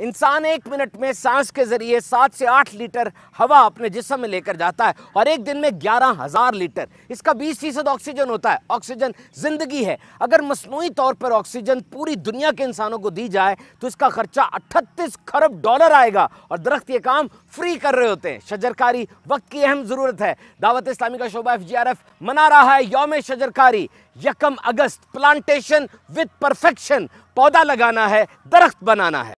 इंसान एक मिनट में सांस के ज़रिए सात से आठ लीटर हवा अपने जिसम में लेकर जाता है और एक दिन में ग्यारह हज़ार लीटर इसका बीस फीसद ऑक्सीजन होता है ऑक्सीजन ज़िंदगी है अगर मसनू तौर पर ऑक्सीजन पूरी दुनिया के इंसानों को दी जाए तो इसका ख़र्चा अट्ठतीस खरब डॉलर आएगा और दरख्त ये काम फ्री कर रहे होते हैं शजरकारी वक्त की अहम ज़रूरत है दावत इस्लामी का शोबा एफ मना रहा है योम शजरकारी यकम अगस्त प्लांटेशन विद परफेक्शन पौधा लगाना है दरख्त बनाना है